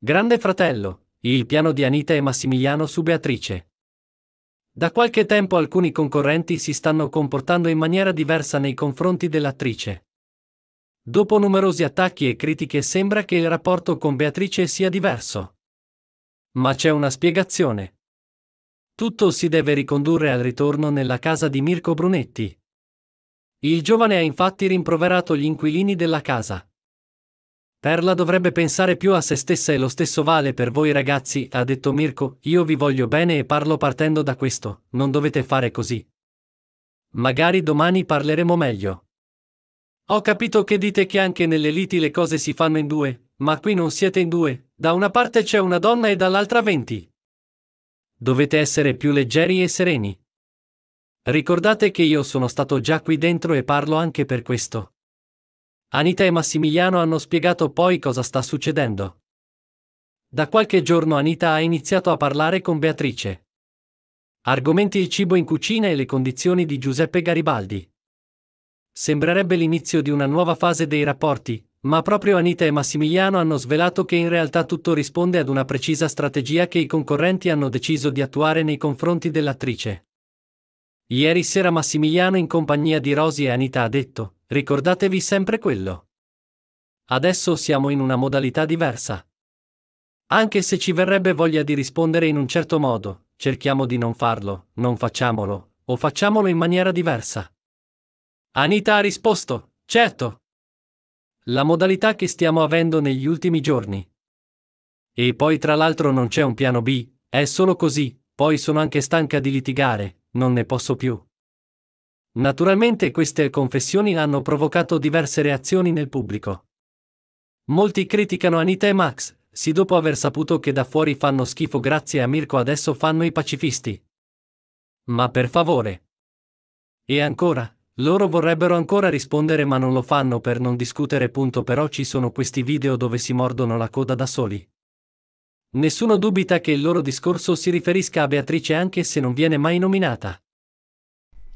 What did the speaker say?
Grande fratello, il piano di Anita e Massimiliano su Beatrice. Da qualche tempo alcuni concorrenti si stanno comportando in maniera diversa nei confronti dell'attrice. Dopo numerosi attacchi e critiche sembra che il rapporto con Beatrice sia diverso. Ma c'è una spiegazione. Tutto si deve ricondurre al ritorno nella casa di Mirko Brunetti. Il giovane ha infatti rimproverato gli inquilini della casa. Perla dovrebbe pensare più a se stessa e lo stesso vale per voi ragazzi, ha detto Mirko, io vi voglio bene e parlo partendo da questo, non dovete fare così. Magari domani parleremo meglio. Ho capito che dite che anche nelle liti le cose si fanno in due, ma qui non siete in due, da una parte c'è una donna e dall'altra venti. Dovete essere più leggeri e sereni. Ricordate che io sono stato già qui dentro e parlo anche per questo. Anita e Massimiliano hanno spiegato poi cosa sta succedendo. Da qualche giorno Anita ha iniziato a parlare con Beatrice. Argomenti il cibo in cucina e le condizioni di Giuseppe Garibaldi. Sembrerebbe l'inizio di una nuova fase dei rapporti, ma proprio Anita e Massimiliano hanno svelato che in realtà tutto risponde ad una precisa strategia che i concorrenti hanno deciso di attuare nei confronti dell'attrice. Ieri sera Massimiliano in compagnia di Rosi e Anita ha detto, Ricordatevi sempre quello. Adesso siamo in una modalità diversa. Anche se ci verrebbe voglia di rispondere in un certo modo, cerchiamo di non farlo, non facciamolo, o facciamolo in maniera diversa. Anita ha risposto, certo. La modalità che stiamo avendo negli ultimi giorni. E poi tra l'altro non c'è un piano B, è solo così, poi sono anche stanca di litigare, non ne posso più. Naturalmente queste confessioni hanno provocato diverse reazioni nel pubblico. Molti criticano Anita e Max, sì dopo aver saputo che da fuori fanno schifo grazie a Mirko adesso fanno i pacifisti. Ma per favore. E ancora, loro vorrebbero ancora rispondere ma non lo fanno per non discutere punto però ci sono questi video dove si mordono la coda da soli. Nessuno dubita che il loro discorso si riferisca a Beatrice anche se non viene mai nominata.